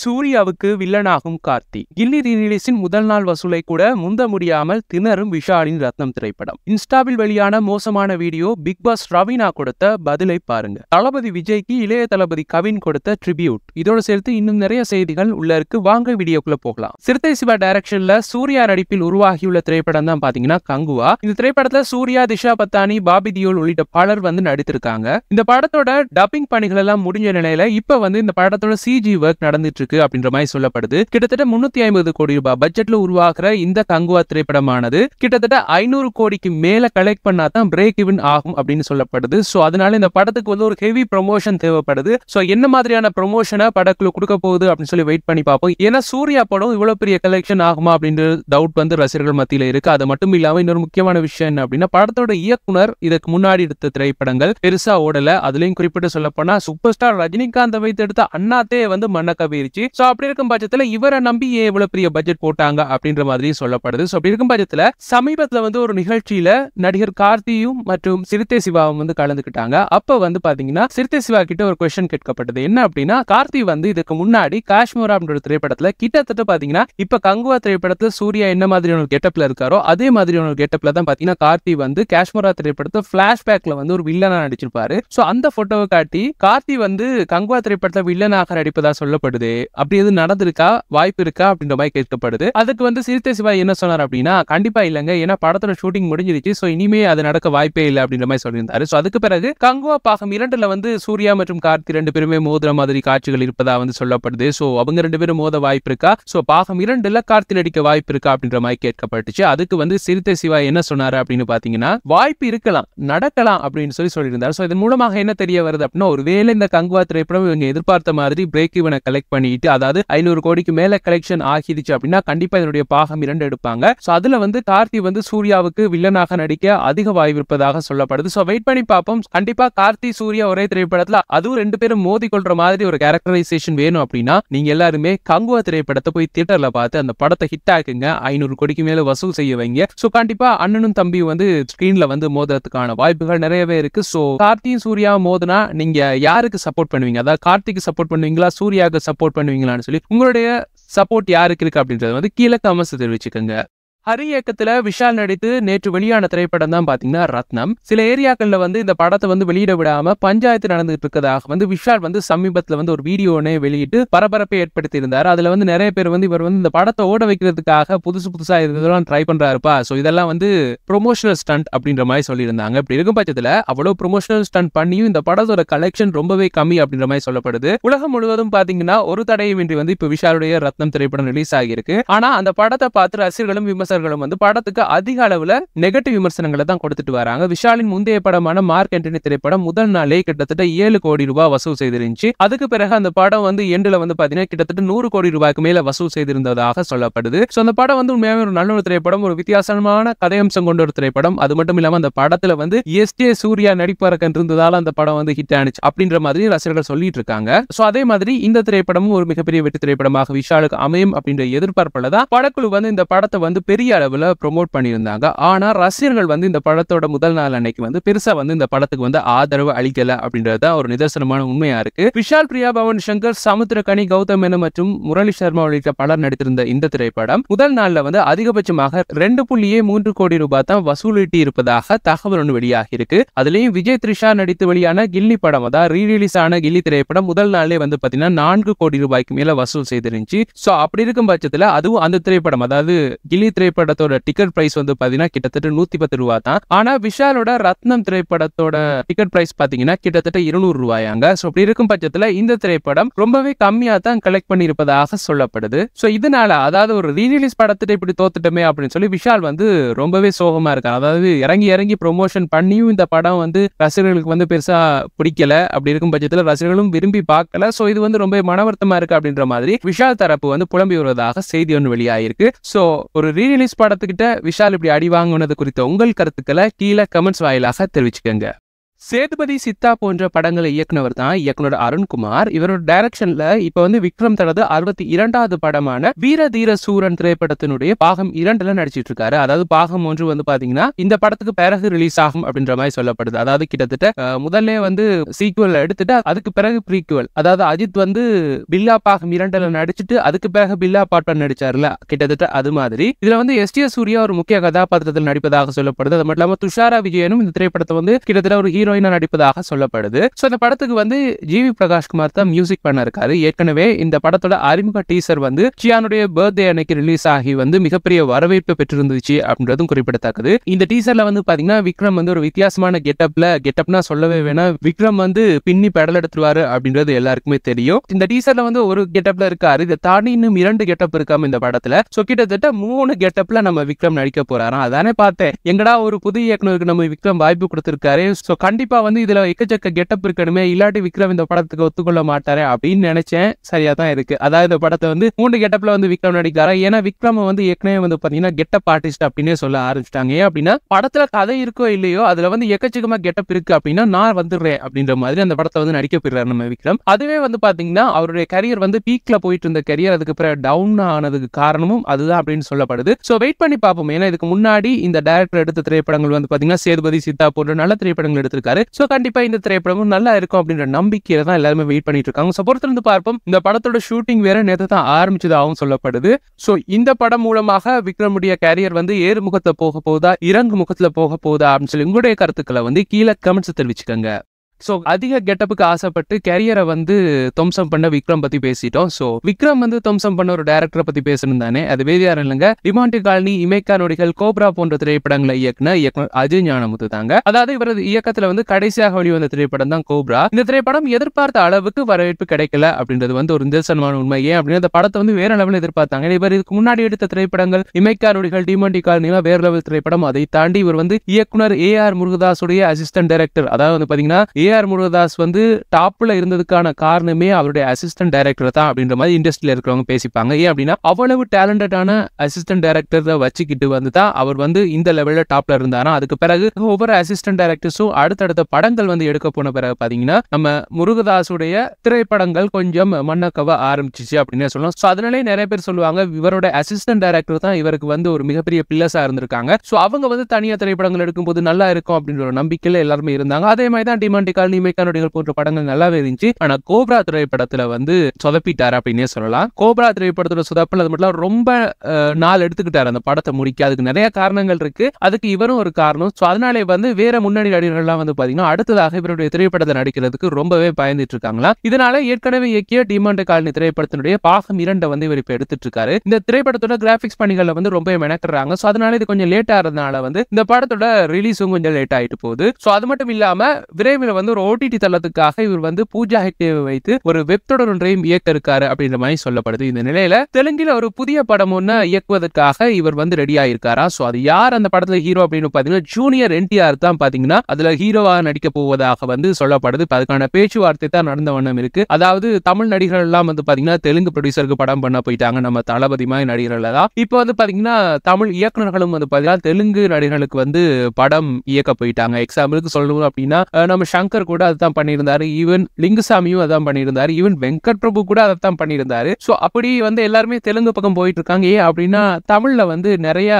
சூர்யாவுக்கு வில்லனாகும் கார்த்தி கில்லி ரீலீஸின் முதல் நாள் வசூலை கூட முந்த முடியாமல் திணறும் விஷாலின் ரத்னம் திரைப்படம் இன்ஸ்டாவில் வெளியான மோசமான வீடியோ பிக் பாஸ் ரவீனா கொடுத்த பதிலை பாருங்க தளபதி விஜய்க்கு இளைய தளபதி கவின் கொடுத்த ட்ரிபியூட் இதோட சேர்த்து இன்னும் நிறைய செய்திகள் உள்ள இருக்கு வாங்க வீடியோக்குள்ள போகலாம் சிறுத்தை சிவா டைரக்ஷன்ல சூர்யா நடிப்பில் உருவாகியுள்ள திரைப்படம் தான் பாத்தீங்கன்னா கங்குவா இந்த திரைப்படத்துல சூர்யா திஷா பத்தானி பாபி தியோல் உள்ளிட்ட பலர் வந்து நடித்திருக்காங்க இந்த படத்தோட டப்பிங் பணிகள் எல்லாம் முடிஞ்ச நிலையில இப்ப வந்து இந்த படத்தோட சிஜி ஒர்க் நடந்துட்டு இருக்கு அப்படின்ற மாதிரி சொல்லப்படுது கிட்டத்தட்ட முன்னூத்தி ஐம்பது கோடி ரூபாய் பட்ஜெட்ல உருவாகிற இந்த கங்குவா திரைப்படமானது கிட்டத்தட்ட ஐநூறு கோடிக்கு மேல கலெக்ட் பண்ணா தான் பிரேக் இவன் ஆகும் அப்படின்னு சொல்லப்படுது சோ அதனால இந்த படத்துக்கு வந்து ஒரு ஹெவி ப்ரொமோஷன் தேவைப்படுது ஸோ என்ன மாதிரியான ப்ரொமோஷனை படக்குழு கொடுக்க போகுது அப்படின்னு சொல்லி வெயிட் பண்ணி பார்ப்போம் ஏன்னா சூர்யா படம் இவ்வளவு பெரிய கலெக்ஷன் ஆகுமா அப்படின்ற டவுட் வந்து ரசிகர்கள் மத்தியில இருக்கு அது மட்டும் இல்லாம இன்னொரு முக்கியமான விஷயம் என்ன அப்படின்னா படத்தோட இயக்குனர் இதுக்கு முன்னாடி எடுத்த திரைப்படங்கள் பெருசா ஓடல அதுலயும் குறிப்பிட்டு சொல்ல போனா சூப்பர் ஸ்டார் ரஜினிகாந்த் வைத்து எடுத்த அண்ணாத்தே வந்து மன்னக்கவி போயிடுச்சு சோ அப்படி இருக்கும் பட்சத்துல இவரை நம்பி எவ்வளவு பெரிய பட்ஜெட் போட்டாங்க அப்படின்ற மாதிரி சொல்லப்படுது சோ அப்படி இருக்கும் பட்சத்துல சமீபத்துல வந்து ஒரு நிகழ்ச்சியில நடிகர் கார்த்தியும் மற்றும் சிறுத்தை சிவாவும் வந்து கலந்துக்கிட்டாங்க அப்ப வந்து பாத்தீங்கன்னா சிறுத்தை சிவா கிட்ட ஒரு கொஸ்டின் கேட்கப்பட்டது என்ன அப்படின்னா கார்த்தி வந்து இதுக்கு முன்னாடி காஷ்மீர் அப்படின்ற திரைப்படத்துல கிட்டத்தட்ட பாத்தீங்கன்னா இப்ப கங்குவா திரைப்படத்துல சூர்யா என்ன மாதிரியான கெட்டப்ல இருக்காரோ அதே மாதிரியான கெட்டப்ல தான் பாத்தீங்கன்னா கார்த்தி வந்து காஷ்மீரா திரைப்படத்தை பிளாஷ்பேக்ல வந்து ஒரு வில்லனா நடிச்சிருப்பாரு சோ அந்த போட்டோவை காட்டி கார்த்தி வந்து கங்குவா திரைப்படத்துல வில்லனாக நடிப்பதா சொல்லப்படுது அப்படி எதுவும் நடந்திருக்கா வாய்ப்பு இருக்கா அப்படின்ற மாதிரி கேட்கப்படுது அதுக்கு வந்து சிறுத்தை சிவாய் என்ன சொன்னார் அப்படின்னா கண்டிப்பா இல்லைங்க ஏன்னா படத்தோட ஷூட்டிங் முடிஞ்சிருச்சு ஸோ இனிமே அது நடக்க வாய்ப்பே இல்லை அப்படின்ற மாதிரி சொல்லியிருந்தாரு ஸோ அதுக்கு பிறகு கங்குவா பாகம் இரண்டுல வந்து சூர்யா மற்றும் கார்த்தி ரெண்டு பேருமே மோதுற மாதிரி காட்சிகள் இருப்பதா வந்து சொல்லப்படுது ஸோ அவங்க ரெண்டு பேரும் மோத வாய்ப்பு இருக்கா ஸோ பாகம் இரண்டுல கார்த்தி நடிக்க வாய்ப்பு இருக்கா அப்படின்ற மாதிரி கேட்கப்பட்டுச்சு அதுக்கு வந்து சிறுத்தை சிவா என்ன சொன்னாரு அப்படின்னு பாத்தீங்கன்னா வாய்ப்பு இருக்கலாம் நடக்கலாம் அப்படின்னு சொல்லி சொல்லியிருந்தாரு ஸோ இதன் மூலமாக என்ன தெரிய வருது அப்படின்னா ஒருவேளை இந்த கங்குவா திரைப்படம் இவங்க எதிர்பார்த்த மாதிரி பிரேக் இவனை கலெக்ட் பண்ணி வெளியிட்டு அதாவது ஐநூறு கோடிக்கு மேல கலெக்ஷன் ஆகிடுச்சு அப்படின்னா கண்டிப்பா இதனுடைய பாகம் இரண்டு எடுப்பாங்க ஸோ அதுல வந்து கார்த்தி வந்து சூர்யாவுக்கு வில்லனாக நடிக்க அதிக வாய்ப்பு இருப்பதாக சொல்லப்படுது ஸோ வெயிட் பண்ணி பார்ப்போம் கண்டிப்பா கார்த்தி சூர்யா ஒரே திரைப்படத்துல அதுவும் ரெண்டு பேரும் மோதி கொள்ற மாதிரி ஒரு கேரக்டரைசேஷன் வேணும் அப்படின்னா நீங்க எல்லாருமே கங்குவா திரைப்படத்தை போய் தியேட்டர்ல பார்த்து அந்த படத்தை ஹிட் ஆக்குங்க ஐநூறு கோடிக்கு மேல வசூல் செய்ய வைங்க சோ கண்டிப்பா அண்ணனும் தம்பியும் வந்து ஸ்கிரீன்ல வந்து மோதுறதுக்கான வாய்ப்புகள் நிறையவே இருக்கு ஸோ கார்த்தியும் சூர்யா மோதுனா நீங்க யாருக்கு சப்போர்ட் பண்ணுவீங்க அதாவது கார்த்திக்கு சப்போர்ட் பண்ணுவீங்களா சூர்யாவுக்கு சப்போர்ட் பண்ணுவீங்களான்னு சொல்லி உங்களுடைய சப்போர்ட் யாருக்கு இருக்கு அப்படின்றது வந்து கீழே கமர்ஸ் தெரிவிச்சுக்கோங்க ஹரி இயக்கத்துல விஷால் நடித்து நேற்று வெளியான திரைப்படம் தான் பாத்தீங்கன்னா ரத்னம் சில ஏரியாக்கள்ல வந்து இந்த படத்தை வந்து வெளியிட விடாம பஞ்சாயத்து நடந்துட்டு இருக்கதாக வந்து விஷால் வந்து சமீபத்துல வந்து ஒரு வீடியோனே வெளியிட்டு பரபரப்பை ஏற்படுத்தி இருந்தார் அதுல வந்து நிறைய பேர் வந்து இவர் வந்து இந்த படத்தை ஓட வைக்கிறதுக்காக புதுசு புதுசா இதெல்லாம் ட்ரை பண்றாருப்பா சோ இதெல்லாம் வந்து ப்ரொமோஷனல் ஸ்டண்ட் அப்படின்ற மாதிரி சொல்லியிருந்தாங்க இப்படி இருக்கும் பட்சத்துல அவ்வளவு ப்ரொமோஷனல் ஸ்டண்ட் பண்ணியும் இந்த படத்தோட கலெக்ஷன் ரொம்பவே கம்மி அப்படின்ற மாதிரி சொல்லப்படுது உலகம் முழுவதும் பாத்தீங்கன்னா ஒரு தடையும் இன்றி வந்து இப்ப விஷாலுடைய ரத்னம் திரைப்படம் ரிலீஸ் ஆகியிருக்கு ஆனா அந்த படத்தை பார்த்து ரசிகர்களும் விமர்சனம் விமர்சகர்களும் வந்து படத்துக்கு அதிக அளவில் நெகட்டிவ் விமர்சனங்களை தான் கொடுத்துட்டு வராங்க விஷாலின் முந்தைய படமான மார்க் ஆண்டனி திரைப்படம் முதல் நாளே கிட்டத்தட்ட ஏழு கோடி ரூபாய் வசூல் செய்திருந்துச்சு அதுக்கு பிறகு அந்த படம் வந்து எண்டுல வந்து கிட்டத்தட்ட நூறு கோடி ரூபாய்க்கு மேல வசூல் செய்திருந்ததாக சொல்லப்படுது அந்த படம் வந்து ஒரு நல்ல ஒரு திரைப்படம் ஒரு வித்தியாசமான கதையம்சம் கொண்ட ஒரு திரைப்படம் அது மட்டும் இல்லாமல் அந்த படத்துல வந்து எஸ் ஜே சூர்யா நடிப்பாரக்கன் இருந்ததால் அந்த படம் வந்து ஹிட் ஆனிச்சு அப்படின்ற மாதிரி ரசிகர்கள் சொல்லிட்டு இருக்காங்க அதே மாதிரி இந்த திரைப்படமும் ஒரு மிகப்பெரிய வெற்றி திரைப்படமாக விஷாலுக்கு அமையும் அப்படின்ற எதிர்பார்ப்பில் தான் படக்குழு வந்து இந்த படத்தை வந்து பெரிய பெரிய அளவில் ப்ரொமோட் பண்ணியிருந்தாங்க ஆனால் ரசிகர்கள் வந்து இந்த படத்தோட முதல் நாள் அன்னைக்கு வந்து பெருசாக வந்து இந்த படத்துக்கு வந்து ஆதரவு அளிக்கல அப்படின்றது ஒரு நிதர்சனமான உண்மையாக இருக்கு விஷால் பிரியா பவன் சங்கர் சமுத்திர கனி கௌதம் மேனன் மற்றும் முரளி சர்மா உள்ளிட்ட பலர் நடித்திருந்த இந்த திரைப்படம் முதல் நாளில் வந்து அதிகபட்சமாக ரெண்டு புள்ளியே மூன்று கோடி ரூபாய் தான் வசூலிட்டி இருப்பதாக தகவல் ஒன்று வெளியாகி இருக்கு அதுலேயும் விஜய் த்ரிஷா நடித்து வெளியான கில்லி படம் அதான் ரீரிலீஸ் ஆன கில்லி திரைப்படம் முதல் நாளிலே வந்து பார்த்தீங்கன்னா நான்கு கோடி ரூபாய்க்கு மேல வசூல் செய்திருந்துச்சு ஸோ அப்படி இருக்கும் பட்சத்தில் அதுவும் அந்த திரைப்படம் அதாவது கில்லி திரைப்படம் திரைப்படத்தோட டிக்கெட் பிரைஸ் வந்து பாத்தீங்கன்னா கிட்டத்தட்ட நூத்தி பத்து ரூபா தான் ஆனா விஷாலோட ரத்னம் திரைப்படத்தோட டிக்கெட் பிரைஸ் பாத்தீங்கன்னா கிட்டத்தட்ட இருநூறு ரூபாயாங்க ஸோ அப்படி இருக்கும் பட்சத்துல இந்த திரைப்படம் ரொம்பவே கம்மியா தான் கலெக்ட் பண்ணியிருப்பதாக சொல்லப்படுது சோ இதனால அதாவது ஒரு ரீரிலீஸ் படத்திட்ட இப்படி தோத்துட்டோமே அப்படின்னு சொல்லி விஷால் வந்து ரொம்பவே சோகமா இருக்கா அதாவது இறங்கி இறங்கி ப்ரொமோஷன் பண்ணியும் இந்த படம் வந்து ரசிகர்களுக்கு வந்து பெருசா பிடிக்கல அப்படி இருக்கும் பட்சத்துல ரசிகர்களும் விரும்பி பார்க்கல சோ இது வந்து ரொம்ப மனவருத்தமா இருக்கு அப்படின்ற மாதிரி விஷால் தரப்பு வந்து புலம்பி வருவதாக செய்தி ஒன்று வெளியாயிருக்கு சோ ஒரு ரீரிலீஸ் போலீஸ் படத்துக்கிட்ட விஷால் இப்படி அடி வாங்கினது குறித்த உங்கள் கருத்துக்களை கீழே கமெண்ட்ஸ் வாயிலாக தெரிவிச்சுக்கோங்க சேதுபதி சித்தா போன்ற படங்களை இயக்குனவர் தான் இயக்குனர் அருண்குமார் இவரோட டைரக்ஷன்ல இப்ப வந்து விக்ரம் தனது அறுபத்தி இரண்டாவது படமான வீர தீர சூரன் திரைப்படத்தினுடைய பாகம் இரண்டுல நடிச்சிட்டு இருக்காரு அதாவது பாகம் ஒன்று வந்து பாத்தீங்கன்னா இந்த படத்துக்கு பிறகு ரிலீஸ் ஆகும் அப்படின்ற மாதிரி சொல்லப்படுது அதாவது கிட்டத்தட்ட முதல்ல வந்து சீக்குவல் எடுத்துட்டு அதுக்கு பிறகு ப்ரீக்குவல் அதாவது அஜித் வந்து பில்லா பாகம் இரண்டுல நடிச்சிட்டு அதுக்கு பிறகு பில்லா பாட்டன் நடிச்சாருல கிட்டத்தட்ட அது மாதிரி இதுல வந்து எஸ் டி சூர்யா ஒரு முக்கிய கதாபாத்திரத்தில் நடிப்பதாக சொல்லப்படுது அது மட்டும் இல்லாம துஷாரா விஜயனும் இந்த திரைப்படத்தை வந்து கிட்டத்தட்ட ஒரு ஹீரோ ஹீரோயினா நடிப்பதாக சொல்லப்படுது ஸோ இந்த படத்துக்கு வந்து ஜிவி பிரகாஷ்குமார் தான் மியூசிக் பண்ண இருக்காரு ஏற்கனவே இந்த படத்தோட அறிமுக டீசர் வந்து சியானுடைய பர்த்டே அன்னைக்கு ரிலீஸ் ஆகி வந்து மிகப்பெரிய வரவேற்பு பெற்றிருந்துச்சு அப்படின்றதும் குறிப்பிடத்தக்கது இந்த டீசர்ல வந்து பாத்தீங்கன்னா விக்ரம் வந்து ஒரு வித்தியாசமான கெட்டப்ல கெட்டப்னா சொல்லவே வேணா விக்ரம் வந்து பின்னி பெடல் எடுத்துருவாரு அப்படின்றது எல்லாருக்குமே தெரியும் இந்த டீசர்ல வந்து ஒரு கெட்டப்ல இருக்காரு இதை தாண்டி இன்னும் இரண்டு கெட்டப் இருக்காம இந்த படத்துல சோ கிட்டத்தட்ட மூணு கெட்டப்ல நம்ம விக்ரம் நடிக்க போறாராம் அதானே பார்த்தேன் எங்கடா ஒரு புது இயக்குனருக்கு நம்ம விக்ரம் வாய்ப்பு கொடுத்திருக்காரு சோ கண்டிப்பா கண்டிப்பா வந்து இதுல எக்கச்சக்க கெட்டப் இருக்கணுமே இல்லாட்டி விக்ரம் இந்த படத்துக்கு ஒத்துக்கொள்ள மாட்டாரு அப்படின்னு நினைச்சேன் சரியா தான் இருக்கு அதாவது இந்த படத்தை வந்து மூன்று கெட்டப்ல வந்து விக்ரம் நடிக்கிறாரு ஏன்னா விக்ரம் வந்து ஏற்கனவே வந்து பாத்தீங்கன்னா கெட்டப் ஆர்டிஸ்ட் அப்படின்னு சொல்ல ஆரம்பிச்சிட்டாங்க ஏன் அப்படின்னா படத்துல கதை இருக்கோ இல்லையோ அதுல வந்து எக்கச்சக்கமா கெட்டப் இருக்கு அப்படின்னா நான் வந்துடுறேன் அப்படின்ற மாதிரி அந்த படத்தை வந்து நடிக்க போயிடுறாரு நம்ம விக்ரம் அதுவே வந்து பாத்தீங்கன்னா அவருடைய கரியர் வந்து பீக்ல போயிட்டு இருந்த கரியர் அதுக்கு பிறகு டவுன் ஆனதுக்கு காரணமும் அதுதான் அப்படின்னு சொல்லப்படுது ஸோ வெயிட் பண்ணி பார்ப்போம் ஏன்னா இதுக்கு முன்னாடி இந்த டேரக்டர் எடுத்த திரைப்படங்கள் வந்து பாத்தீங்கன்னா சேதுபதி சித்தா போன்ற நல்ல திரைப்படங்கள் எடுத்து பண்ணியிருக்காரு ஸோ கண்டிப்பா இந்த திரைப்படமும் நல்லா இருக்கும் அப்படின்ற நம்பிக்கையில தான் எல்லாருமே வெயிட் பண்ணிட்டு இருக்காங்க ஸோ பொறுத்திருந்து பார்ப்போம் இந்த படத்தோட ஷூட்டிங் வேற நேரத்தை தான் ஆரம்பிச்சதாகவும் சொல்லப்படுது ஸோ இந்த படம் மூலமாக விக்ரமுடைய கேரியர் வந்து ஏறு முகத்துல போக போகுதா இறங்கு முகத்துல போக போகுதா அப்படின்னு சொல்லி உங்களுடைய கருத்துக்களை வந்து கீழே கமெண்ட்ஸ் தெரிவிச்சுக்கோங்க ஸோ அதிக கெட்டப்புக்கு ஆசைப்பட்டு கேரியரை வந்து தம்சம் பண்ண விக்ரம் பத்தி பேசிட்டோம் ஸோ விக்ரம் வந்து தம்சம் பண்ண ஒரு டேரக்டரை பத்தி பேசணும் தானே அது வேறு இல்லைங்க டிமாண்டி காலனி இமேக்கா நொடிகள் கோப்ரா போன்ற திரைப்படங்களை இயக்குன இயக்குனர் அஜய் ஞானமுத்து தாங்க அதாவது இவரது இயக்கத்துல வந்து கடைசியாக வெளிவந்த திரைப்படம் தான் கோப்ரா இந்த திரைப்படம் எதிர்பார்த்த அளவுக்கு வரவேற்பு கிடைக்கல அப்படின்றது வந்து ஒரு நிதர்சனமான உண்மை ஏன் அப்படின்னு அந்த படத்தை வந்து வேற லெவலில் எதிர்பார்த்தாங்க இவர் இதுக்கு முன்னாடி எடுத்த திரைப்படங்கள் இமைக்கா நொடிகள் டிமாண்டி எல்லாம் வேற லெவல் திரைப்படம் அதை தாண்டி இவர் வந்து இயக்குனர் ஏ ஆர் முருகதாசுடைய அசிஸ்டன்ட் டைரக்டர் அதாவது வந்து பாத்தீங்கன்னா ஏ ஏஆர் முருகதாஸ் வந்து டாப்பில் இருந்ததுக்கான காரணமே அவருடைய அசிஸ்டன்ட் டைரக்டர் தான் அப்படின்ற மாதிரி இண்டஸ்ட்ரியில் இருக்கிறவங்க பேசிப்பாங்க ஏன் அப்படின்னா அவ்வளவு டேலண்டடான அசிஸ்டன்ட் டைரக்டரை வச்சுக்கிட்டு வந்து தான் அவர் வந்து இந்த லெவலில் டாப்பில் இருந்தாரா அதுக்கு பிறகு ஒவ்வொரு அசிஸ்டன்ட் டைரக்டர்ஸும் அடுத்தடுத்த படங்கள் வந்து எடுக்க போன பிறகு பார்த்தீங்கன்னா நம்ம முருகதாசுடைய திரைப்படங்கள் கொஞ்சம் மண்ணக்கவ ஆரம்பிச்சிச்சு அப்படின்னு சொல்லலாம் ஸோ அதனாலே நிறைய பேர் சொல்லுவாங்க இவரோட அசிஸ்டன்ட் டைரக்டர் தான் இவருக்கு வந்து ஒரு மிகப்பெரிய பில்லர்ஸாக இருந்திருக்காங்க ஸோ அவங்க வந்து தனியார் திரைப்படங்கள் எடுக்கும்போது நல்லா இருக்கும் அப்படின்ற ஒரு நம்பிக்கையில் எல்லாருமே இருந்தாங்க அதே மாதிரி தான் டிமாண்டிகா காலனி மெக்கானுடைகள் போன்ற படங்கள் நல்லாவே இருந்துச்சு ஆனா கோப்ரா திரைப்படத்துல வந்து சொதப்பிட்டாரு அப்படின்னே சொல்லலாம் கோப்ரா திரைப்படத்தோட சொதப்பல் அது மட்டும் ரொம்ப நாள் எடுத்துக்கிட்டாரு அந்த படத்தை முடிக்க அதுக்கு நிறைய காரணங்கள் இருக்கு அதுக்கு இவரும் ஒரு காரணம் ஸோ அதனாலே வந்து வேற முன்னணி நடிகர்கள்லாம் வந்து பாத்தீங்கன்னா அடுத்ததாக இவருடைய திரைப்படத்தை நடிக்கிறதுக்கு ரொம்பவே பயந்துட்டு இருக்காங்களா இதனால ஏற்கனவே இயக்கிய டிமாண்ட் காலனி திரைப்படத்தினுடைய பாகம் இரண்டை வந்து இவர் இப்ப எடுத்துட்டு இருக்காரு இந்த திரைப்படத்தோட கிராபிக்ஸ் பணிகளை வந்து ரொம்ப மெனக்கிறாங்க ஸோ அதனால இது கொஞ்சம் லேட் ஆறதுனால வந்து இந்த படத்தோட ரிலீஸும் கொஞ்சம் லேட் ஆயிட்டு போகுது ஸோ அது மட்டும் இல்லாம விரைவில் வந்து ஒரு ஓடிடி தளத்துக்காக இவர் வந்து பூஜா ஹெக்டேவை வைத்து ஒரு வெப் தொடர் ஒன்றையும் இயக்க இருக்காரு அப்படின்ற மாதிரி சொல்லப்படுது இந்த நிலையில தெலுங்கில் ஒரு புதிய படம் ஒன்று இயக்குவதற்காக இவர் வந்து ரெடி ஆயிருக்காரா ஸோ அது யார் அந்த படத்துல ஹீரோ அப்படின்னு பாத்தீங்கன்னா ஜூனியர் என்டிஆர் தான் பாத்தீங்கன்னா அதுல ஹீரோவாக நடிக்க போவதாக வந்து சொல்லப்படுது அதுக்கான பேச்சுவார்த்தை தான் நடந்த வண்ணம் இருக்கு அதாவது தமிழ் நடிகர்கள் எல்லாம் வந்து பாத்தீங்கன்னா தெலுங்கு ப்ரொடியூசருக்கு படம் பண்ண போயிட்டாங்க நம்ம தளபதி மாதிரி நடிகர்கள் தான் இப்போ வந்து பாத்தீங்கன்னா தமிழ் இயக்குநர்களும் வந்து பாத்தீங்கன்னா தெலுங்கு நடிகர்களுக்கு வந்து படம் இயக்க போயிட்டாங்க எக்ஸாம்பிளுக்கு சொல்லணும் அப்படின்னா நம்ம சங்கர் சங்கர் கூட அதான் பண்ணியிருந்தாரு ஈவன் லிங்குசாமியும் அதான் பண்ணியிருந்தாரு ஈவன் வெங்கட் பிரபு கூட அதைத்தான் பண்ணியிருந்தாரு ஸோ அப்படி வந்து எல்லாருமே தெலுங்கு பக்கம் போயிட்டு இருக்காங்க ஏன் அப்படின்னா தமிழ்ல வந்து நிறைய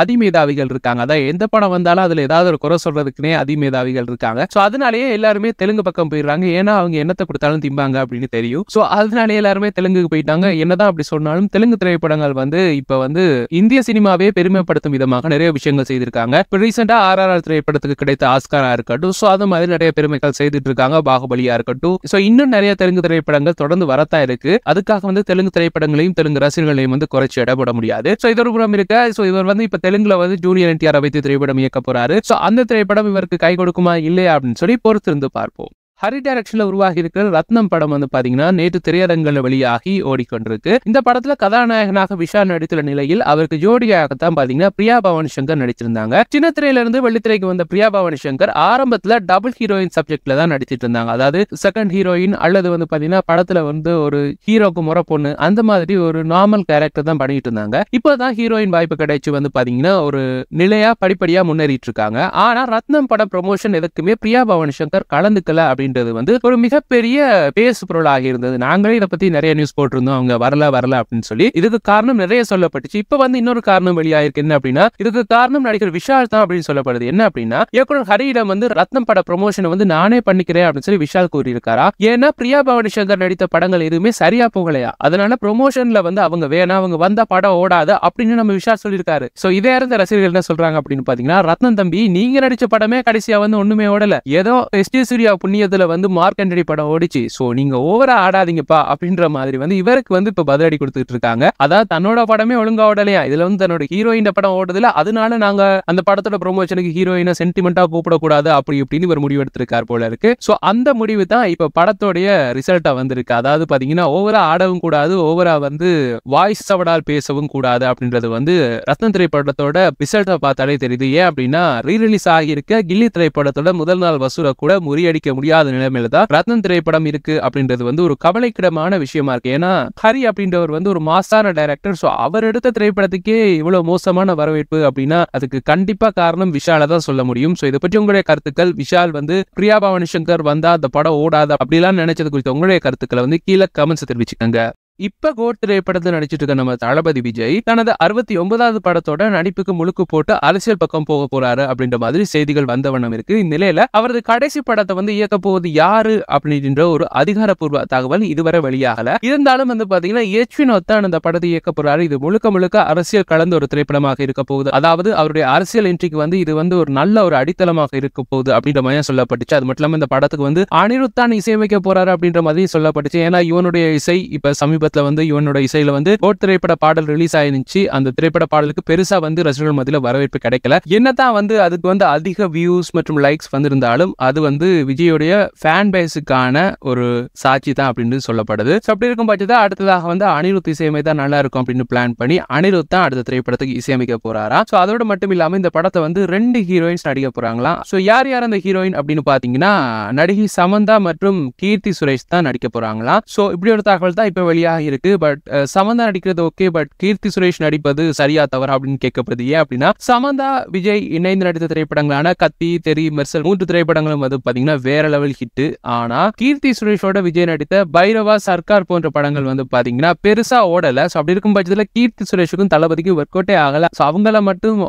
அதிமேதாவிகள் இருக்காங்க அதான் எந்த படம் வந்தாலும் அதுல ஏதாவது ஒரு குறை சொல்றதுக்குனே அதிமேதாவிகள் இருக்காங்க ஸோ அதனாலேயே எல்லாருமே தெலுங்கு பக்கம் போயிடுறாங்க ஏன்னா அவங்க என்னத்தை கொடுத்தாலும் திம்பாங்க அப்படின்னு தெரியும் ஸோ அதனாலே எல்லாருமே தெலுங்குக்கு போயிட்டாங்க என்னதான் அப்படி சொன்னாலும் தெலுங்கு திரைப்படங்கள் வந்து இப்ப வந்து இந்திய சினிமாவே பெருமைப்படுத்தும் விதமாக நிறைய விஷயங்கள் செய்திருக்காங்க இப்போ ரீசெண்டா ஆர் ஆர் திரைப்படத்துக்கு கிடைத்த ஆஸ்காரா இருக்கட்டும் ஸோ அது மாதிரி நிறைய பெருமை திரைப்படங்கள் செய்துட்டு இருக்காங்க பாகுபலியா இருக்கட்டும் சோ இன்னும் நிறைய தெலுங்கு திரைப்படங்கள் தொடர்ந்து வரத்தான் இருக்கு அதுக்காக வந்து தெலுங்கு திரைப்படங்களையும் தெலுங்கு ரசிகர்களையும் வந்து குறைச்சி இடப்பட முடியாது சோ இது புறம் இருக்க சோ இவர் வந்து இப்ப தெலுங்குல வந்து ஜூனியர் என்டிஆர் வைத்து திரைப்படம் இயக்க போறாரு அந்த திரைப்படம் இவருக்கு கை கொடுக்குமா இல்லையா அப்படின்னு சொல்லி பொறுத்திருந்து பார்ப்போம் ஹரி டைரக்ஷன்ல உருவாகி இருக்கிற ரத்னம் படம் வந்து பாத்தீங்கன்னா நேற்று திரையரங்கல வெளியாகி ஓடிக்கொண்டிருக்கு இந்த படத்துல கதாநாயகனாக விஷால் நடித்துள்ள நிலையில் அவருக்கு ஜோடியாக தான் பாத்தீங்கன்னா பிரியா பவன் சங்கர் நடிச்சிருந்தாங்க சின்ன திரையில இருந்து வெள்ளித்திரைக்கு வந்த பிரியா பவன் சங்கர் ஆரம்பத்துல டபுள் ஹீரோயின் சப்ஜெக்ட்ல தான் நடிச்சிட்டு இருந்தாங்க அதாவது செகண்ட் ஹீரோயின் அல்லது வந்து பாத்தீங்கன்னா படத்துல வந்து ஒரு ஹீரோக்கு முறை பொண்ணு அந்த மாதிரி ஒரு நார்மல் கேரக்டர் தான் பண்ணிட்டு இருந்தாங்க இப்போதான் ஹீரோயின் வாய்ப்பு கிடைச்சு வந்து பாத்தீங்கன்னா ஒரு நிலையா படிப்படியா முன்னேறிட்டு இருக்காங்க ஆனா ரத்னம் படம் ப்ரொமோஷன் எதுக்குமே பிரியா பவன் சங்கர் கலந்துக்கல அப்படின்னு அப்படின்றது வந்து ஒரு மிகப்பெரிய பேசு பொருளாக இருந்தது நாங்களே இதை பத்தி நிறைய நியூஸ் போட்டிருந்தோம் அவங்க வரல வரல அப்படின்னு சொல்லி இதுக்கு காரணம் நிறைய சொல்லப்பட்டுச்சு இப்ப வந்து இன்னொரு காரணம் வெளியாயிருக்கு என்ன அப்படின்னா இதுக்கு காரணம் நடிகர் விஷால் தான் அப்படின்னு சொல்லப்படுது என்ன அப்படின்னா இயக்குனர் ஹரியிடம் வந்து ரத்னம் பட ப்ரொமோஷன் வந்து நானே பண்ணிக்கிறேன் அப்படின்னு சொல்லி விஷால் கூறியிருக்காரா ஏன்னா பிரியா பவானி சங்கர் நடித்த படங்கள் எதுவுமே சரியா போகலையா அதனால ப்ரொமோஷன்ல வந்து அவங்க வேணா அவங்க வந்த படம் ஓடாது அப்படின்னு நம்ம விஷால் சொல்லியிருக்காரு சோ இதே இருந்த ரசிகர்கள் என்ன சொல்றாங்க அப்படின்னு பாத்தீங்கன்னா ரத்னம் தம்பி நீங்க நடிச்ச படமே கடைசியா வந்து ஒண்ணுமே ஓடல ஏதோ எஸ் ஜே சூர்யா புண்ணியத்துல இடத்துல வந்து மார்க் ஆண்டனி படம் ஓடிச்சு ஸோ நீங்க ஓவரா ஆடாதீங்கப்பா அப்படின்ற மாதிரி வந்து இவருக்கு வந்து இப்போ பதிலடி கொடுத்துட்டு இருக்காங்க அதாவது தன்னோட படமே ஒழுங்கா ஓடலையா இதுல வந்து தன்னோட ஹீரோயின் படம் ஓடுதுல அதனால நாங்க அந்த படத்தோட ப்ரொமோஷனுக்கு ஹீரோயினை சென்டிமெண்டா கூப்பிடக்கூடாது அப்படி இப்படின்னு இவர் முடிவு எடுத்திருக்காரு போல இருக்கு ஸோ அந்த முடிவு தான் இப்போ படத்தோடைய ரிசல்ட்டா வந்திருக்கு அதாவது பாத்தீங்கன்னா ஓவரா ஆடவும் கூடாது ஓவரா வந்து வாய்ஸ் சவடால் பேசவும் கூடாது அப்படின்றது வந்து ரத்ன திரைப்படத்தோட ரிசல்ட்டை பார்த்தாலே தெரியுது ஏன் அப்படின்னா ரீரிலீஸ் ஆகியிருக்க கில்லி திரைப்படத்தோட முதல் நாள் வசூலை கூட முறியடிக்க முடியாது நிலைமையில தான் ரத்னம் திரைப்படம் இருக்கு அப்படின்றது வந்து ஒரு கவலைக்கிடமான விஷயமா இருக்கு ஏன்னா ஹரி அப்படின்றவர் வந்து ஒரு மாசான டைரக்டர் சோ அவர் எடுத்த திரைப்படத்துக்கே இவ்வளவு மோசமான வரவேற்பு அப்படின்னா அதுக்கு கண்டிப்பா காரணம் விஷால தான் சொல்ல முடியும் சோ இதை பற்றி உங்களுடைய கருத்துக்கள் விஷால் வந்து பிரியா பவானி சங்கர் வந்தா அந்த படம் ஓடாத அப்படிலாம் நினைச்சது குறித்து உங்களுடைய கருத்துக்களை வந்து கீழே கமெண்ட்ஸ் தெரிவிச்சுக்கோங்க இப்ப கோட் திரைப்படத்தில் நடிச்சிட்டு இருக்க நம்ம தளபதி விஜய் தனது அறுபத்தி ஒன்பதாவது படத்தோட நடிப்புக்கு முழுக்கு போட்டு அரசியல் பக்கம் போக போறாரு அப்படின்ற மாதிரி செய்திகள் வண்ணம் இருக்கு இந்நிலையில அவரது கடைசி படத்தை வந்து இயக்க போவது யாரு அப்படின்ற ஒரு அதிகாரப்பூர்வ தகவல் இதுவரை வெளியாகல இருந்தாலும் வந்து பாத்தீங்கன்னா எச்வினோத்தான் அந்த படத்தை இயக்க போறாரு இது முழுக்க முழுக்க அரசியல் கலந்த ஒரு திரைப்படமாக இருக்க போகுது அதாவது அவருடைய அரசியல் என்ட்ரிக்கு வந்து இது வந்து ஒரு நல்ல ஒரு அடித்தளமாக இருக்க போகுது அப்படின்ற மாதிரி சொல்லப்பட்டுச்சு அது மட்டும் இல்லாம இந்த படத்துக்கு வந்து அனிருத்தான் இசையமைக்க போறாரு அப்படின்ற மாதிரி சொல்லப்பட்டுச்சு ஏன்னா இவனுடைய இசை இப்ப சமீப சமீபத்தில் வந்து இவனோட இசையில் வந்து போட் திரைப்பட பாடல் ரிலீஸ் ஆயிருந்துச்சு அந்த திரைப்பட பாடலுக்கு பெருசாக வந்து ரசிகர்கள் மத்தியில் வரவேற்பு கிடைக்கல என்னதான் வந்து அதுக்கு வந்து அதிக வியூஸ் மற்றும் லைக்ஸ் வந்திருந்தாலும் அது வந்து விஜயோடைய ஃபேன் பேஸுக்கான ஒரு சாட்சி தான் அப்படின்னு சொல்லப்படுது அப்படி இருக்கும் பட்சத்தில் அடுத்ததாக வந்து அனிருத் தான் நல்லா இருக்கும் அப்படின்னு பிளான் பண்ணி அனிருத் தான் அடுத்த திரைப்படத்துக்கு இசையமைக்க போறாரா ஸோ அதோட மட்டும் இல்லாமல் இந்த படத்தை வந்து ரெண்டு ஹீரோயின்ஸ் நடிக்க போறாங்களா ஸோ யார் யார் அந்த ஹீரோயின் அப்படின்னு பார்த்தீங்கன்னா நடிகை சமந்தா மற்றும் கீர்த்தி சுரேஷ் தான் நடிக்க போறாங்களா ஸோ இப்படி ஒரு தகவல் தான் இப்போ வெளியாக சரியாக பட் சமந்தா நடிக்கிறது ஓகே பட் கீர்த்தி சுரேஷ் நடிப்பது சரியா தவறா அப்படின்னு கேட்கப்படுது ஏன் அப்படின்னா சமந்தா விஜய் இணைந்து நடித்த திரைப்படங்களான கத்தி தெரி மெர்சல் மூன்று திரைப்படங்களும் வந்து பாத்தீங்கன்னா வேற லெவல் ஹிட் ஆனா கீர்த்தி சுரேஷோட விஜய் நடித்த பைரவா சர்க்கார் போன்ற படங்கள் வந்து பாத்தீங்கன்னா பெருசா ஓடல ஸோ அப்படி இருக்கும் பட்சத்தில் கீர்த்தி சுரேஷுக்கும் தளபதிக்கும் ஒர்க் அவுட்டே ஆகல ஸோ அவங்கள மட்டும்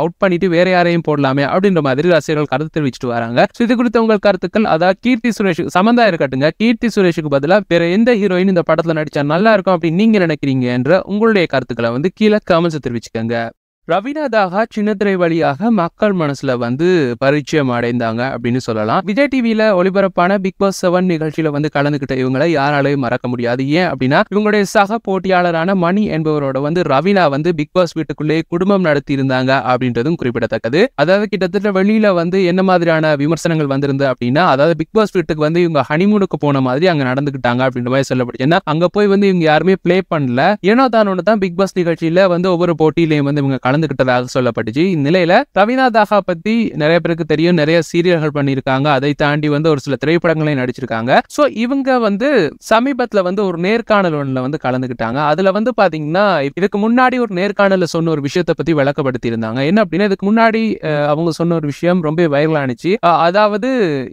அவுட் பண்ணிட்டு வேற யாரையும் போடலாமே அப்படின்ற மாதிரி ரசிகர்கள் கருத்து தெரிவிச்சிட்டு வராங்க ஸோ இது குறித்த உங்கள் கருத்துக்கள் அதாவது கீர்த்தி சுரேஷ் சமந்தா இருக்கட்டுங்க கீர்த்தி சுரேஷுக்கு பதிலாக வேற எந்த ஹீரோயின் இந்த படத்தில் நடிச்சாங்கன்னா நல்லா இருக்கும் அப்படின்னு நீங்க நினைக்கிறீங்க என்ற உங்களுடைய கருத்துக்களை வந்து கீழே கமெண்ட்ஸ் தெரிவிச்சுக்கோங்க ரவீனா தாகா சின்னத்திரை வழியாக மக்கள் மனசுல வந்து பரிச்சயம் அடைந்தாங்க அப்படின்னு சொல்லலாம் விஜய் டிவியில ஒளிபரப்பான பிக் பாஸ் செவன் நிகழ்ச்சியில வந்து கலந்துகிட்ட இவங்களை யாராலையும் மறக்க முடியாது ஏன் அப்படின்னா இவங்களுடைய சக போட்டியாளரான மணி என்பவரோட வந்து ரவீனா வந்து பிக் பாஸ் வீட்டுக்குள்ளேயே குடும்பம் நடத்தி இருந்தாங்க அப்படின்றதும் குறிப்பிடத்தக்கது அதாவது கிட்டத்தட்ட வெளியில வந்து என்ன மாதிரியான விமர்சனங்கள் வந்திருந்தது அப்படின்னா அதாவது பிக் பாஸ் வீட்டுக்கு வந்து இவங்க ஹனிமூனுக்கு போன மாதிரி அங்க நடந்துகிட்டாங்க அப்படின்ற மாதிரி சொல்லப்படுது ஏன்னா அங்க போய் வந்து இவங்க யாருமே பிளே பண்ணல ஏனோ தானோட தான் பிக் பாஸ் நிகழ்ச்சியில வந்து ஒவ்வொரு போட்டியிலையும் வந்து இவங்க கலந்துகிட்டதாக சொல்லப்பட்டுச்சு இந்நிலையில ரவீனா தாகா பத்தி நிறைய பேருக்கு தெரியும் நிறைய சீரியல்கள் பண்ணியிருக்காங்க அதை தாண்டி வந்து ஒரு சில திரைப்படங்களையும் நடிச்சிருக்காங்க ஸோ இவங்க வந்து சமீபத்துல வந்து ஒரு நேர்காணல் ஒண்ணுல வந்து கலந்துகிட்டாங்க அதுல வந்து பாத்தீங்கன்னா இதுக்கு முன்னாடி ஒரு நேர்காணல சொன்ன ஒரு விஷயத்தை பத்தி விளக்கப்படுத்தி இருந்தாங்க என்ன அப்படின்னா இதுக்கு முன்னாடி அவங்க சொன்ன ஒரு விஷயம் ரொம்ப வைரல் ஆனிச்சு அதாவது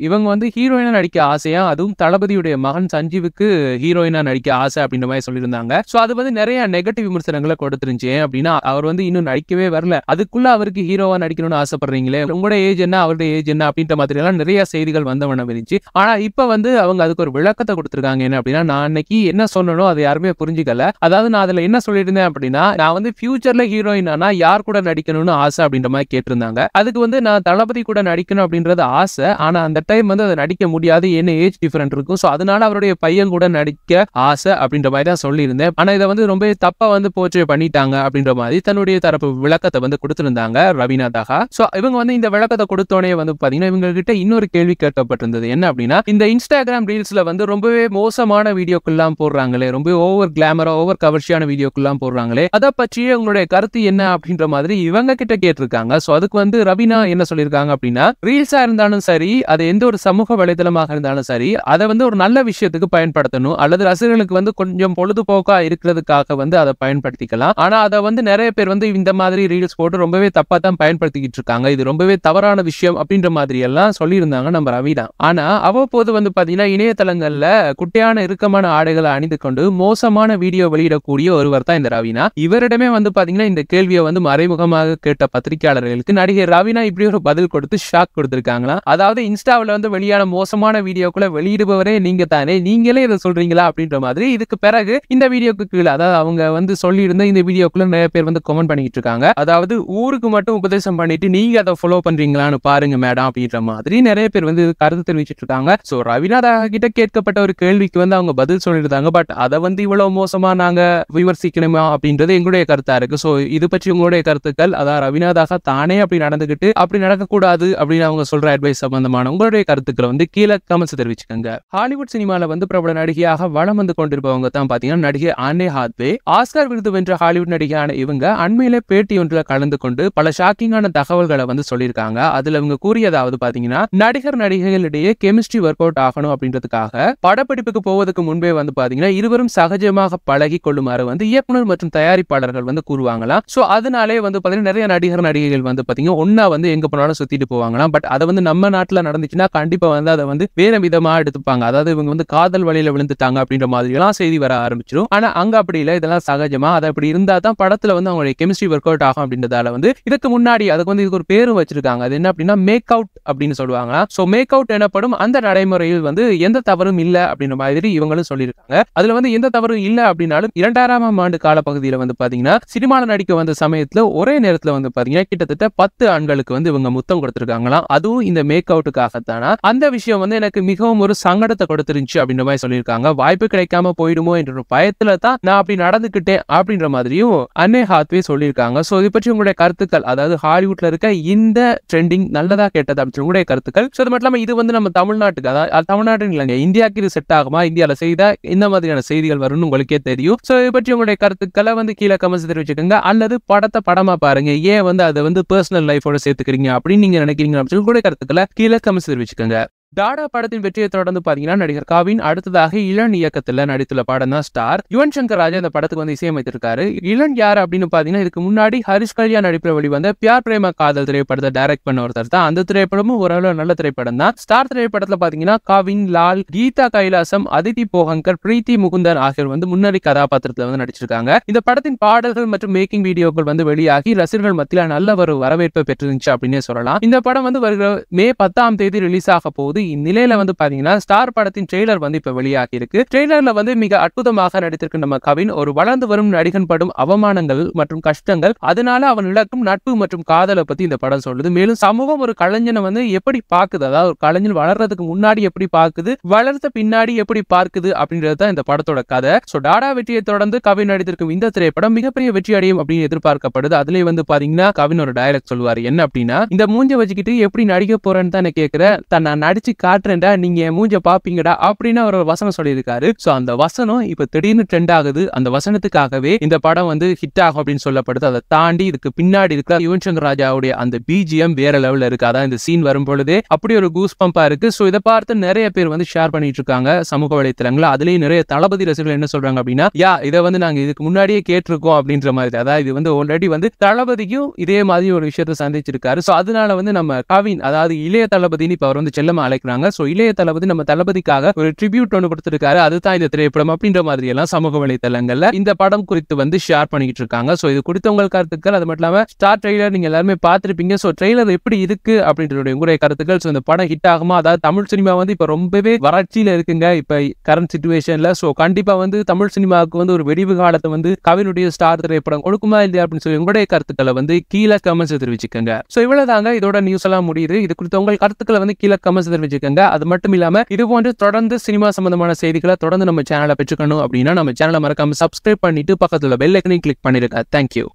இவங்க வந்து ஹீரோயினா நடிக்க ஆசையா அதுவும் தளபதியுடைய மகன் சஞ்சீவுக்கு ஹீரோயினா நடிக்க ஆசை அப்படின்ற மாதிரி சொல்லியிருந்தாங்க ஸோ அது வந்து நிறைய நெகட்டிவ் விமர்சனங்களை கொடுத்துருந்துச்சு அப்படின்னா அவர் வந்து இன்னும் நடிக்க நடிக்கவே வரல அதுக்குள்ள அவருக்கு ஹீரோவா நடிக்கணும்னு ஆசைப்படுறீங்களே உங்களோட ஏஜ் என்ன அவருடைய ஏஜ் என்ன அப்படின்ற மாதிரி எல்லாம் நிறைய செய்திகள் வந்தவன இருந்துச்சு ஆனா இப்ப வந்து அவங்க அதுக்கு ஒரு விளக்கத்தை கொடுத்துருக்காங்க என்ன அப்படின்னா நான் அன்னைக்கு என்ன சொன்னனோ அதை யாருமே புரிஞ்சுக்கல அதாவது நான் அதுல என்ன சொல்லியிருந்தேன் அப்படின்னா நான் வந்து ஃபியூச்சர்ல ஹீரோயின் ஆனா யார் கூட நடிக்கணும்னு ஆசை அப்படின்ற மாதிரி கேட்டிருந்தாங்க அதுக்கு வந்து நான் தளபதி கூட நடிக்கணும் அப்படின்றது ஆசை ஆனா அந்த டைம் வந்து அதை நடிக்க முடியாது என்ன ஏஜ் டிஃபரெண்ட் இருக்கும் ஸோ அதனால அவருடைய பையன் கூட நடிக்க ஆசை அப்படின்ற மாதிரி தான் சொல்லியிருந்தேன் ஆனா இதை வந்து ரொம்ப தப்பா வந்து போச்சு பண்ணிட்டாங்க அப்படின்ற மாதிரி தன்னுடைய தரப்பு விளக்கத்தை வந்து கொடுத்திருந்தாங்க ரவீனா தகா சோ இவங்க வந்து இந்த விளக்கத்தை கொடுத்தோடனே வந்து பாத்தீங்கன்னா இவங்க கிட்ட இன்னொரு கேள்வி கேட்கப்பட்டிருந்தது என்ன அப்படின்னா இந்த இன்ஸ்டாகிராம் ரீல்ஸ்ல வந்து ரொம்பவே மோசமான எல்லாம் போடுறாங்களே ரொம்ப ஓவர் கிளாமரா ஓவர் கவர்ச்சியான எல்லாம் போடுறாங்களே அதை பற்றி உங்களுடைய கருத்து என்ன அப்படின்ற மாதிரி இவங்க கிட்ட கேட்டிருக்காங்க சோ அதுக்கு வந்து ரவீனா என்ன சொல்லியிருக்காங்க அப்படின்னா ரீல்ஸா இருந்தாலும் சரி அது எந்த ஒரு சமூக வலைதளமாக இருந்தாலும் சரி அதை வந்து ஒரு நல்ல விஷயத்துக்கு பயன்படுத்தணும் அல்லது ரசிகர்களுக்கு வந்து கொஞ்சம் பொழுதுபோக்கா இருக்கிறதுக்காக வந்து அதை பயன்படுத்திக்கலாம் ஆனா அதை வந்து நிறைய பேர் வந்து இந்த மாதிரி மாதிரி ரீல்ஸ் போட்டு ரொம்பவே தப்பா தான் பயன்படுத்திக்கிட்டு இருக்காங்க இது ரொம்பவே தவறான விஷயம் அப்படின்ற மாதிரி எல்லாம் சொல்லியிருந்தாங்க நம்ம ரவிதான் ஆனா அவ்வப்போது வந்து பாத்தீங்கன்னா இணையதளங்கள்ல குட்டையான இறுக்கமான ஆடைகளை அணிந்து கொண்டு மோசமான வீடியோ வெளியிடக்கூடிய ஒருவர் தான் இந்த ரவினா இவரிடமே வந்து பாத்தீங்கன்னா இந்த கேள்வியை வந்து மறைமுகமாக கேட்ட பத்திரிகையாளர்களுக்கு நடிகர் ரவினா இப்படி ஒரு பதில் கொடுத்து ஷாக் கொடுத்திருக்காங்களா அதாவது இன்ஸ்டாவில வந்து வெளியான மோசமான வீடியோக்குள்ள வெளியிடுபவரே நீங்க தானே நீங்களே இதை சொல்றீங்களா அப்படின்ற மாதிரி இதுக்கு பிறகு இந்த வீடியோக்கு கீழே அதாவது அவங்க வந்து சொல்லியிருந்த இந்த வீடியோக்குள்ள நிறைய பேர் வந்து கமெண்ட் பண்ணிட்டு இருக்காங்க சொல்லியிருக்காங்க அதாவது ஊருக்கு மட்டும் உபதேசம் பண்ணிட்டு நீங்க அதை ஃபாலோ பண்றீங்களான்னு பாருங்க மேடம் அப்படின்ற மாதிரி நிறைய பேர் வந்து கருத்து தெரிவிச்சிட்டு இருக்காங்க சோ ரவிநாதா கிட்ட கேட்கப்பட்ட ஒரு கேள்விக்கு வந்து அவங்க பதில் சொல்லியிருந்தாங்க பட் அதை வந்து இவ்வளவு மோசமா நாங்க விமர்சிக்கணுமா அப்படின்றது எங்களுடைய கருத்தா இருக்கு சோ இது பற்றி உங்களுடைய கருத்துக்கள் அதான் ரவிநாதாக தானே அப்படி நடந்துகிட்டு அப்படி நடக்கக்கூடாது அப்படின்னு அவங்க சொல்ற அட்வைஸ் சம்பந்தமான உங்களுடைய கருத்துக்களை வந்து கீழே கமெண்ட்ஸ் தெரிவிச்சுக்கோங்க ஹாலிவுட் சினிமால வந்து பிரபல நடிகையாக வளம் வந்து கொண்டிருப்பவங்க தான் பாத்தீங்கன்னா நடிகை ஆனே ஹாத்வே ஆஸ்கார் விருது வென்ற ஹாலிவுட் நடிகையான இவங்க அண்மையில பேட் ஒன்றில் கலந்து கொண்டு பல ஷாக்கிங்கான தகவல்களை வந்து சொல்லியிருக்காங்க அதுல இவங்க கூறியதாவது பாத்தீங்கன்னா நடிகர் நடிகைகளிடையே கெமிஸ்ட்ரி ஒர்க் அவுட் ஆகணும் அப்படின்றதுக்காக படப்பிடிப்புக்கு போவதற்கு முன்பே வந்து பாத்தீங்கன்னா இருவரும் சகஜமாக பழகி கொள்ளுமாறு வந்து இயக்குனர் மற்றும் தயாரிப்பாளர்கள் வந்து கூறுவாங்களாம் சோ அதனாலே வந்து பாத்தீங்கன்னா நிறைய நடிகர் நடிகைகள் வந்து பாத்தீங்கன்னா ஒன்னா வந்து எங்க போனாலும் சுத்திட்டு போவாங்களாம் பட் அதை வந்து நம்ம நாட்டுல நடந்துச்சுன்னா கண்டிப்பா வந்து அதை வந்து வேற விதமா எடுத்துப்பாங்க அதாவது இவங்க வந்து காதல் வழியில விழுந்துட்டாங்க அப்படின்ற மாதிரி எல்லாம் செய்தி வர ஆரம்பிச்சிடும் ஆனா அங்க அப்படி இல்லை இதெல்லாம் சகஜமா அது அப்படி இருந்தா தான் படத்துல வந்து அவங்களுடைய கெமிஸ்ட்ரி ஒர்க் அவுட் கன்வெர்ட் ஆகும் அப்படின்றதால வந்து இதுக்கு முன்னாடி அதுக்கு வந்து இதுக்கு ஒரு பேரும் வச்சிருக்காங்க அது என்ன அப்படின்னா மேக் அவுட் அப்படின்னு சொல்லுவாங்க ஸோ மேக் அவுட் எனப்படும் அந்த நடைமுறையில் வந்து எந்த தவறும் இல்லை அப்படின்ற மாதிரி இவங்களும் சொல்லியிருக்காங்க அதுல வந்து எந்த தவறும் இல்லை அப்படின்னாலும் இரண்டாயிரம் ஆண்டு காலப்பகுதியில் வந்து பாத்தீங்கன்னா சினிமாவில் நடிக்க வந்த சமயத்துல ஒரே நேரத்தில் வந்து பாத்தீங்கன்னா கிட்டத்தட்ட பத்து ஆண்களுக்கு வந்து இவங்க முத்தம் கொடுத்துருக்காங்களாம் அதுவும் இந்த மேக் அவுட்டுக்காகத்தானா அந்த விஷயம் வந்து எனக்கு மிகவும் ஒரு சங்கடத்தை கொடுத்துருந்துச்சு அப்படின்ற மாதிரி சொல்லியிருக்காங்க வாய்ப்பு கிடைக்காம போயிடுமோ என்ற பயத்துல தான் நான் அப்படி நடந்துகிட்டேன் அப்படின்ற மாதிரியும் அன்னே ஹாத்வே சொல்லியிருக்காங்க ஸோ இது பற்றி உங்களுடைய கருத்துக்கள் அதாவது ஹாலிவுட்ல இருக்க இந்த ட்ரெண்டிங் நல்லதா கேட்டது அப்படின்னு உங்களுடைய கருத்துக்கள் ஸோ அது மட்டும் இல்லாமல் இது வந்து நம்ம தமிழ்நாட்டுக்கு அதாவது தமிழ்நாட்டுன்னு இல்லைங்க இந்தியாவுக்கு இது செட் ஆகுமா இந்தியாவில் செய்த இந்த மாதிரியான செய்திகள் வரும்னு உங்களுக்கே தெரியும் ஸோ இது பற்றி உங்களுடைய கருத்துக்களை வந்து கீழே கமெண்ட்ஸ் தெரிவிச்சுக்கோங்க அல்லது படத்தை படமா பாருங்க ஏன் வந்து அதை வந்து பர்சனல் லைஃபோட சேர்த்துக்கிறீங்க அப்படின்னு நீங்க நினைக்கிறீங்க அப்படின்னு உங்களுடைய கருத்துக்களை கீழே கமெண்ட்ஸ் தெரிவிச்சுக்கோங்க டாடா படத்தின் வெற்றியை தொடர்ந்து பாத்தீங்கன்னா நடிகர் காவின் அடுத்ததாக இளன் இயக்கத்துல நடித்துள்ள படம் தான் ஸ்டார் யுவன் சங்கர் ராஜா இந்த படத்துக்கு வந்து இசையமைத்திருக்காரு இளன் யார் அப்படின்னு பாத்தீங்கன்னா இதுக்கு முன்னாடி ஹரிஷ் கல்யா நடிப்பில் வெளிவந்த பியார் பிரேம காதல் திரைப்படத்தை டைரக்ட் பண்ண ஒருத்தர் தான் அந்த திரைப்படமும் ஓரளவு நல்ல திரைப்படம் தான் ஸ்டார் திரைப்படத்துல பாத்தீங்கன்னா காவின் லால் கீதா கைலாசம் அதிதி போகங்கர் பிரீத்தி முகுந்தன் ஆகியோர் வந்து முன்னணி கதாபாத்திரத்துல வந்து நடிச்சிருக்காங்க இந்த படத்தின் பாடல்கள் மற்றும் மேக்கிங் வீடியோக்கள் வந்து வெளியாகி ரசிகர்கள் மத்தியில் நல்ல ஒரு வரவேற்பை பெற்றிருந்துச்சு அப்படின்னே சொல்லலாம் இந்த படம் வந்து வருகிற மே பத்தாம் தேதி ரிலீஸ் ஆக போகுது வந்து இந்நிலையில வந்து பாத்தீங்கன்னா ஸ்டார் படத்தின் ட்ரெய்லர் வந்து இப்ப வெளியாகி இருக்கு ட்ரெய்லர்ல வந்து மிக அற்புதமாக நடித்திருக்கு நம்ம கவின் ஒரு வளர்ந்து வரும் நடிகன் படும் அவமானங்கள் மற்றும் கஷ்டங்கள் அதனால அவன் இழக்கும் நட்பு மற்றும் காதலை பத்தி இந்த படம் சொல்லுது மேலும் சமூகம் ஒரு கலைஞனை வந்து எப்படி பாக்குது அதாவது ஒரு கலைஞன் வளர்றதுக்கு முன்னாடி எப்படி பாக்குது வளர்த்த பின்னாடி எப்படி பார்க்குது அப்படின்றது இந்த படத்தோட கதை சோ டாடா வெற்றியை தொடர்ந்து கவின் நடித்திருக்கும் இந்த திரைப்படம் மிகப்பெரிய வெற்றி அடையும் அப்படின்னு எதிர்பார்க்கப்படுது அதுலயே வந்து பாத்தீங்கன்னா கவின் ஒரு டைலாக் சொல்லுவார் என்ன அப்படின்னா இந்த மூஞ்ச வச்சுக்கிட்டு எப்படி நடிக்க போறேன்னு தான் கேட்கிற தான் நான் நடிச்சு வச்சு காட்டுறேன்டா நீங்க மூஞ்ச பாப்பீங்கடா அப்படின்னு அவர் வசனம் சொல்லியிருக்காரு சோ அந்த வசனம் இப்போ திடீர்னு ட்ரெண்ட் ஆகுது அந்த வசனத்துக்காகவே இந்த படம் வந்து ஹிட் ஆகும் அப்படின்னு சொல்லப்படுது அதை தாண்டி இதுக்கு பின்னாடி இருக்க யுவன் சங்கர் ராஜாவுடைய அந்த பிஜிஎம் வேற லெவல்ல இருக்கு அதான் இந்த சீன் வரும் பொழுதே அப்படி ஒரு கூஸ் பம்பா இருக்கு சோ இதை பார்த்து நிறைய பேர் வந்து ஷேர் பண்ணிட்டு இருக்காங்க சமூக வலைத்தளங்கள் அதுலயும் நிறைய தளபதி ரசிகர்கள் என்ன சொல்றாங்க அப்படின்னா யா இதை வந்து நாங்க இதுக்கு முன்னாடியே கேட்டிருக்கோம் அப்படின்ற மாதிரி அதாவது இது வந்து ஆல்ரெடி வந்து தளபதியும் இதே மாதிரி ஒரு விஷயத்தை சந்திச்சிருக்காரு அதனால வந்து நம்ம கவின் அதாவது இளைய தளபதினு இப்ப அவர் வந்து செல்லமா கிடைக்கிறாங்க ஸோ இளைய தளபதி நம்ம தளபதிக்காக ஒரு ட்ரிபியூட் ஒன்று கொடுத்துருக்காரு அதுதான் இந்த திரைப்படம் அப்படின்ற மாதிரி எல்லாம் சமூக வலைதளங்கள்ல இந்த படம் குறித்து வந்து ஷேர் பண்ணிட்டு இருக்காங்க ஸோ இது குறித்து உங்கள் கருத்துக்கள் அது மட்டும் இல்லாமல் ஸ்டார் ட்ரெய்லர் நீங்க எல்லாருமே பார்த்துருப்பீங்க ஸோ ட்ரெய்லர் எப்படி இருக்கு அப்படின்றத உங்களுடைய கருத்துக்கள் ஸோ இந்த படம் ஹிட் ஆகுமா அதாவது தமிழ் சினிமா வந்து இப்போ ரொம்பவே வறட்சியில் இருக்குங்க இப்போ கரண்ட் சுச்சுவேஷன்ல ஸோ கண்டிப்பா வந்து தமிழ் சினிமாவுக்கு வந்து ஒரு வெடிவு காலத்தை வந்து கவினுடைய ஸ்டார் திரைப்படம் கொடுக்குமா இல்லையா அப்படின்னு சொல்லி உங்களுடைய கருத்துக்களை வந்து கீழே கமெண்ட்ஸ் தெரிவிச்சுக்கோங்க ஸோ இவ்வளவுதாங்க இதோட நியூஸ் எல்லாம் முடியுது இது குறித்து உங்கள் கருத்துக்களை வந்து கீழே கமெண்ட்ஸ் தெரிவிச்சு தெரிஞ்சுக்கங்க அது மட்டும் இல்லாம இது போன்று தொடர்ந்து சினிமா சம்பந்தமான செய்திகளை தொடர்ந்து நம்ம சேனலை பெற்றுக்கணும் அப்படின்னா நம்ம சேனலை மறக்காம சப்ஸ்கிரைப் பண்ணிட்டு பக்கத்துல பெல் ஐக்கனையும் கிளிக் பண்ணிருக்க தேங்க்யூ